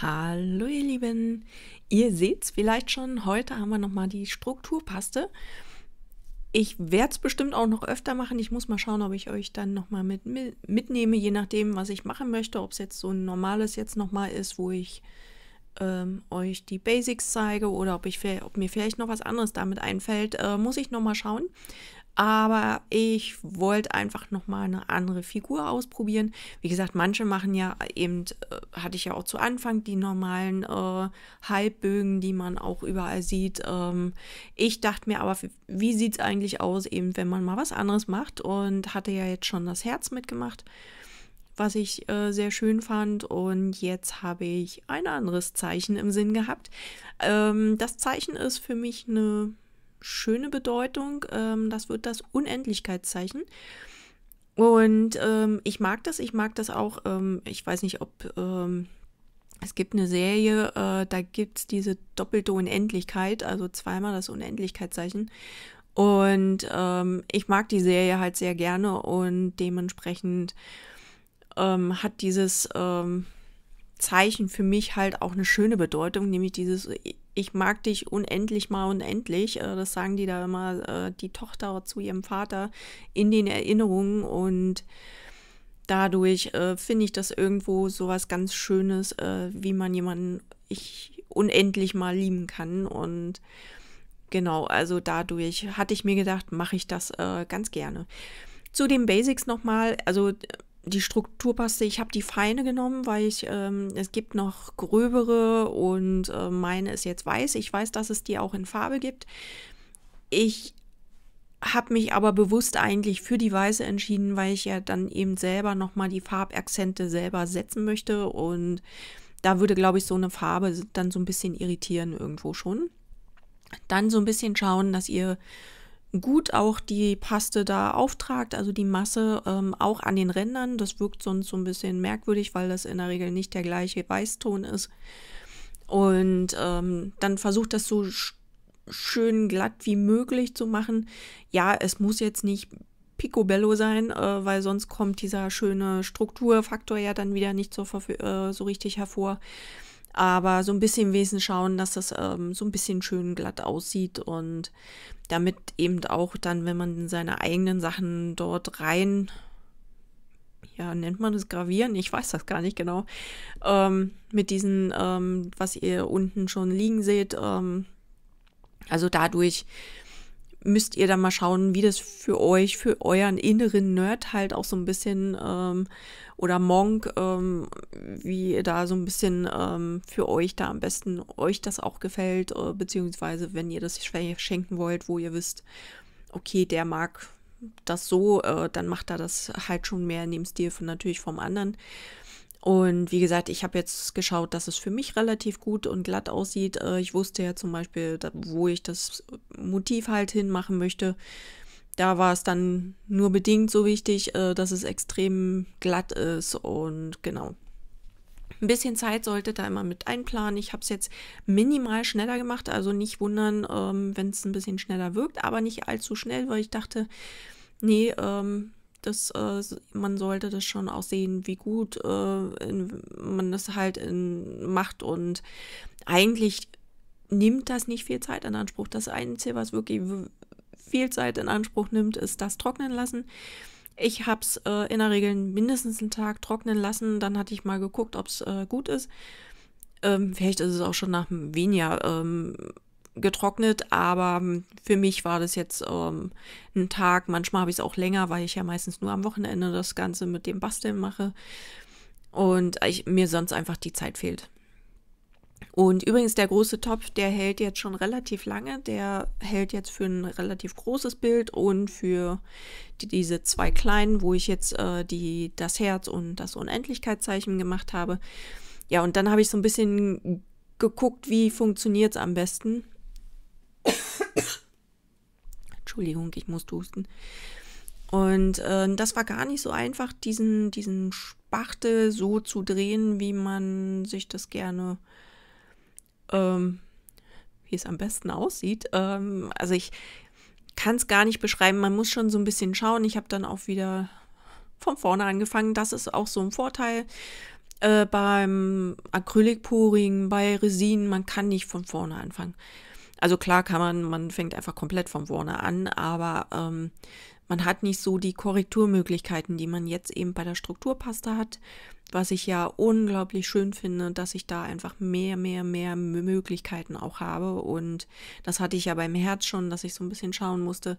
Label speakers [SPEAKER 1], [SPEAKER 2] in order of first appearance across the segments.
[SPEAKER 1] Hallo ihr Lieben, ihr seht's vielleicht schon, heute haben wir nochmal die Strukturpaste. Ich werde es bestimmt auch noch öfter machen. Ich muss mal schauen, ob ich euch dann nochmal mit, mitnehme, je nachdem, was ich machen möchte. Ob es jetzt so ein normales jetzt nochmal ist, wo ich ähm, euch die Basics zeige oder ob, ich, ob mir vielleicht noch was anderes damit einfällt, äh, muss ich nochmal schauen aber ich wollte einfach nochmal eine andere Figur ausprobieren. Wie gesagt, manche machen ja eben, äh, hatte ich ja auch zu Anfang, die normalen äh, Halbbögen, die man auch überall sieht. Ähm, ich dachte mir aber, wie sieht es eigentlich aus, eben wenn man mal was anderes macht und hatte ja jetzt schon das Herz mitgemacht, was ich äh, sehr schön fand. Und jetzt habe ich ein anderes Zeichen im Sinn gehabt. Ähm, das Zeichen ist für mich eine schöne Bedeutung. Ähm, das wird das Unendlichkeitszeichen. Und ähm, ich mag das, ich mag das auch. Ähm, ich weiß nicht, ob ähm, es gibt eine Serie, äh, da gibt es diese doppelte Unendlichkeit, also zweimal das Unendlichkeitszeichen. Und ähm, ich mag die Serie halt sehr gerne und dementsprechend ähm, hat dieses Zeichen für mich halt auch eine schöne Bedeutung, nämlich dieses ich mag dich unendlich mal unendlich. Äh, das sagen die da immer, äh, die Tochter zu ihrem Vater in den Erinnerungen. Und dadurch äh, finde ich das irgendwo so was ganz Schönes, wie man jemanden ich unendlich mal lieben kann. Und genau, also dadurch hatte ich mir gedacht, mache ich das ganz gerne. Zu den Basics nochmal, also die Strukturpaste, ich habe die feine genommen, weil ich, ähm, es gibt noch gröbere und äh, meine ist jetzt weiß. Ich weiß, dass es die auch in Farbe gibt. Ich habe mich aber bewusst eigentlich für die weiße entschieden, weil ich ja dann eben selber nochmal die Farbakzente selber setzen möchte und da würde, glaube ich, so eine Farbe dann so ein bisschen irritieren irgendwo schon. Dann so ein bisschen schauen, dass ihr gut auch die Paste da auftragt, also die Masse ähm, auch an den Rändern. Das wirkt sonst so ein bisschen merkwürdig, weil das in der Regel nicht der gleiche Weißton ist. Und ähm, dann versucht das so schön glatt wie möglich zu machen. Ja, es muss jetzt nicht picobello sein, äh, weil sonst kommt dieser schöne Strukturfaktor ja dann wieder nicht so, äh, so richtig hervor aber so ein bisschen Wesen schauen, dass das ähm, so ein bisschen schön glatt aussieht und damit eben auch dann, wenn man seine eigenen Sachen dort rein, ja, nennt man das gravieren? Ich weiß das gar nicht genau. Ähm, mit diesen, ähm, was ihr unten schon liegen seht, ähm, also dadurch müsst ihr dann mal schauen, wie das für euch, für euren inneren Nerd halt auch so ein bisschen ähm, oder Monk, ähm, wie ihr da so ein bisschen ähm, für euch da am besten euch das auch gefällt, äh, beziehungsweise wenn ihr das schenken wollt, wo ihr wisst, okay, der mag das so, äh, dann macht er das halt schon mehr in dem Stil von natürlich vom anderen. Und wie gesagt, ich habe jetzt geschaut, dass es für mich relativ gut und glatt aussieht. Äh, ich wusste ja zum Beispiel, wo ich das Motiv halt hinmachen möchte. Da war es dann nur bedingt so wichtig, äh, dass es extrem glatt ist und genau. Ein bisschen Zeit sollte da immer mit einplanen. Ich habe es jetzt minimal schneller gemacht, also nicht wundern, ähm, wenn es ein bisschen schneller wirkt, aber nicht allzu schnell, weil ich dachte, nee, ähm, das, äh, man sollte das schon auch sehen, wie gut äh, in, man das halt in, macht. Und eigentlich nimmt das nicht viel Zeit in Anspruch. Das Einzige, was wirklich viel Zeit in Anspruch nimmt, ist das Trocknen lassen. Ich habe es äh, in der Regel mindestens einen Tag trocknen lassen. Dann hatte ich mal geguckt, ob es äh, gut ist. Ähm, vielleicht ist es auch schon nach einem weniger. Ähm, getrocknet, aber ähm, für mich war das jetzt ähm, ein Tag. Manchmal habe ich es auch länger, weil ich ja meistens nur am Wochenende das Ganze mit dem Basteln mache und ich, mir sonst einfach die Zeit fehlt. Und übrigens der große Topf, der hält jetzt schon relativ lange. Der hält jetzt für ein relativ großes Bild und für die, diese zwei kleinen, wo ich jetzt äh, die, das Herz und das Unendlichkeitszeichen gemacht habe. Ja, und dann habe ich so ein bisschen geguckt, wie funktioniert es am besten. Entschuldigung, ich muss husten. Und äh, das war gar nicht so einfach, diesen, diesen Spachtel so zu drehen, wie man sich das gerne, ähm, wie es am besten aussieht. Ähm, also ich kann es gar nicht beschreiben, man muss schon so ein bisschen schauen. Ich habe dann auch wieder von vorne angefangen. Das ist auch so ein Vorteil äh, beim Acrylporing, bei Resinen. Man kann nicht von vorne anfangen. Also klar kann man, man fängt einfach komplett von vorne an, aber ähm, man hat nicht so die Korrekturmöglichkeiten, die man jetzt eben bei der Strukturpaste hat, was ich ja unglaublich schön finde, dass ich da einfach mehr, mehr, mehr Möglichkeiten auch habe. Und das hatte ich ja beim Herz schon, dass ich so ein bisschen schauen musste,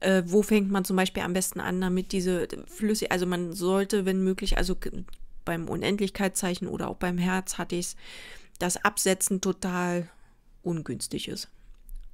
[SPEAKER 1] äh, wo fängt man zum Beispiel am besten an, damit diese Flüssig, also man sollte, wenn möglich, also beim Unendlichkeitszeichen oder auch beim Herz hatte ich es, das Absetzen total ungünstig ist.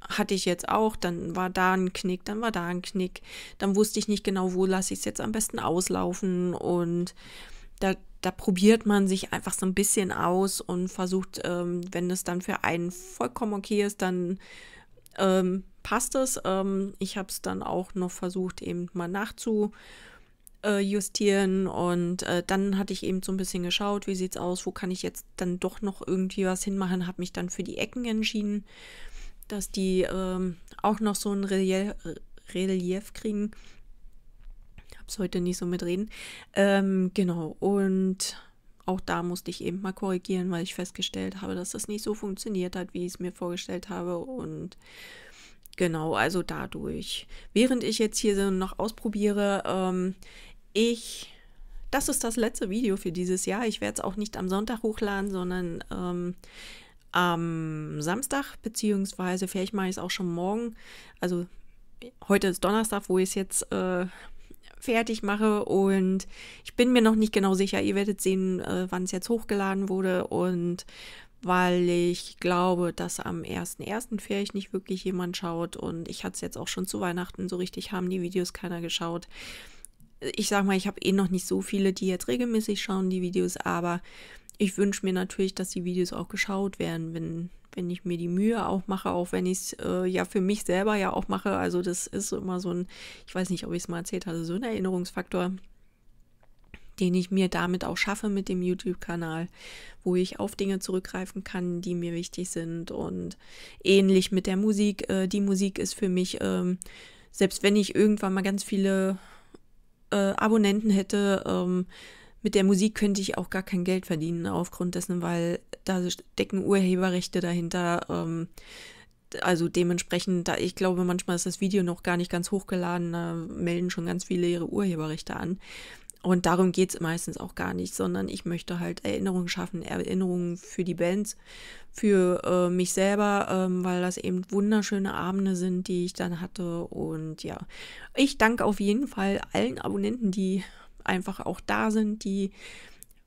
[SPEAKER 1] Hatte ich jetzt auch, dann war da ein Knick, dann war da ein Knick, dann wusste ich nicht genau, wo lasse ich es jetzt am besten auslaufen und da, da, probiert man sich einfach so ein bisschen aus und versucht, ähm, wenn es dann für einen vollkommen okay ist, dann ähm, passt es. Ähm, ich habe es dann auch noch versucht, eben mal nachzu äh, justieren und äh, dann hatte ich eben so ein bisschen geschaut, wie sieht es aus, wo kann ich jetzt dann doch noch irgendwie was hinmachen, habe mich dann für die Ecken entschieden, dass die ähm, auch noch so ein Relief, äh, Relief kriegen. es heute nicht so mitreden. Ähm, genau, und auch da musste ich eben mal korrigieren, weil ich festgestellt habe, dass das nicht so funktioniert hat, wie ich es mir vorgestellt habe. Und genau, also dadurch. Während ich jetzt hier so noch ausprobiere, ähm, ich, das ist das letzte Video für dieses Jahr. Ich werde es auch nicht am Sonntag hochladen, sondern ähm, am Samstag, beziehungsweise vielleicht mache ich es auch schon morgen. Also heute ist Donnerstag, wo ich es jetzt äh, fertig mache und ich bin mir noch nicht genau sicher. Ihr werdet sehen, äh, wann es jetzt hochgeladen wurde und weil ich glaube, dass am 1.1. vielleicht nicht wirklich jemand schaut und ich hatte es jetzt auch schon zu Weihnachten so richtig, haben die Videos keiner geschaut ich sag mal, ich habe eh noch nicht so viele, die jetzt regelmäßig schauen, die Videos, aber ich wünsche mir natürlich, dass die Videos auch geschaut werden, wenn, wenn ich mir die Mühe auch mache, auch wenn ich es äh, ja für mich selber ja auch mache. Also das ist immer so ein, ich weiß nicht, ob ich es mal erzählt hatte, so ein Erinnerungsfaktor, den ich mir damit auch schaffe mit dem YouTube-Kanal, wo ich auf Dinge zurückgreifen kann, die mir wichtig sind. Und ähnlich mit der Musik. Äh, die Musik ist für mich, ähm, selbst wenn ich irgendwann mal ganz viele äh, Abonnenten hätte, ähm, mit der Musik könnte ich auch gar kein Geld verdienen, aufgrund dessen, weil da stecken Urheberrechte dahinter. Ähm, also dementsprechend, da ich glaube, manchmal ist das Video noch gar nicht ganz hochgeladen, da melden schon ganz viele ihre Urheberrechte an. Und darum geht es meistens auch gar nicht, sondern ich möchte halt Erinnerungen schaffen, Erinnerungen für die Bands, für äh, mich selber, ähm, weil das eben wunderschöne Abende sind, die ich dann hatte. Und ja, ich danke auf jeden Fall allen Abonnenten, die einfach auch da sind, die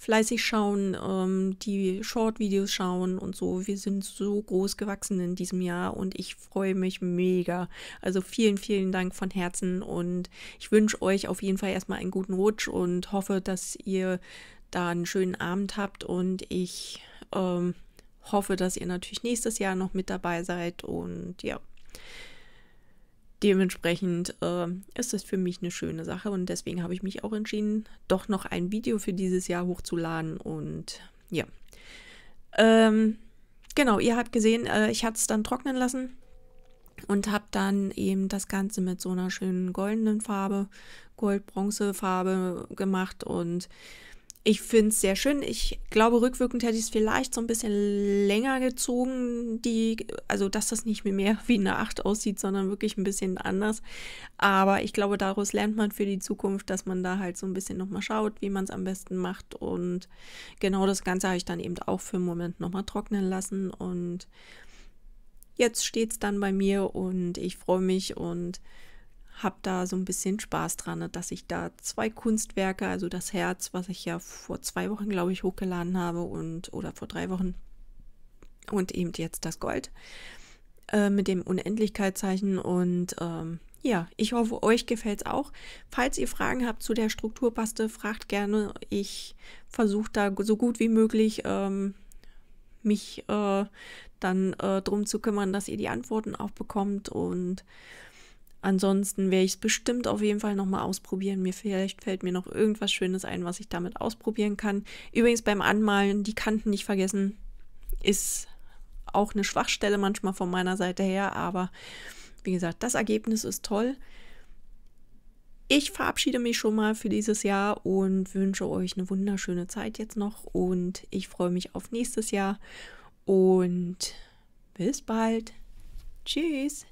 [SPEAKER 1] fleißig schauen, ähm, die Short-Videos schauen und so. Wir sind so groß gewachsen in diesem Jahr und ich freue mich mega. Also vielen, vielen Dank von Herzen und ich wünsche euch auf jeden Fall erstmal einen guten Rutsch und hoffe, dass ihr da einen schönen Abend habt und ich ähm, hoffe, dass ihr natürlich nächstes Jahr noch mit dabei seid und ja dementsprechend äh, ist das für mich eine schöne Sache und deswegen habe ich mich auch entschieden, doch noch ein Video für dieses Jahr hochzuladen und ja. Ähm, genau, ihr habt gesehen, äh, ich hatte es dann trocknen lassen und habe dann eben das Ganze mit so einer schönen goldenen Farbe, Gold-Bronze-Farbe gemacht und ich finde es sehr schön. Ich glaube, rückwirkend hätte ich es vielleicht so ein bisschen länger gezogen, die, also dass das nicht mehr wie eine Acht aussieht, sondern wirklich ein bisschen anders. Aber ich glaube, daraus lernt man für die Zukunft, dass man da halt so ein bisschen nochmal schaut, wie man es am besten macht. Und genau das Ganze habe ich dann eben auch für einen Moment nochmal trocknen lassen. Und jetzt steht es dann bei mir und ich freue mich und habe da so ein bisschen Spaß dran, ne, dass ich da zwei Kunstwerke, also das Herz, was ich ja vor zwei Wochen, glaube ich, hochgeladen habe und oder vor drei Wochen und eben jetzt das Gold äh, mit dem Unendlichkeitszeichen und ähm, ja, ich hoffe, euch gefällt es auch. Falls ihr Fragen habt zu der Strukturpaste, fragt gerne. Ich versuche da so gut wie möglich ähm, mich äh, dann äh, drum zu kümmern, dass ihr die Antworten auch bekommt und Ansonsten werde ich es bestimmt auf jeden Fall nochmal ausprobieren. Mir vielleicht fällt mir noch irgendwas Schönes ein, was ich damit ausprobieren kann. Übrigens beim Anmalen, die Kanten nicht vergessen, ist auch eine Schwachstelle manchmal von meiner Seite her. Aber wie gesagt, das Ergebnis ist toll. Ich verabschiede mich schon mal für dieses Jahr und wünsche euch eine wunderschöne Zeit jetzt noch. Und ich freue mich auf nächstes Jahr. Und bis bald. Tschüss.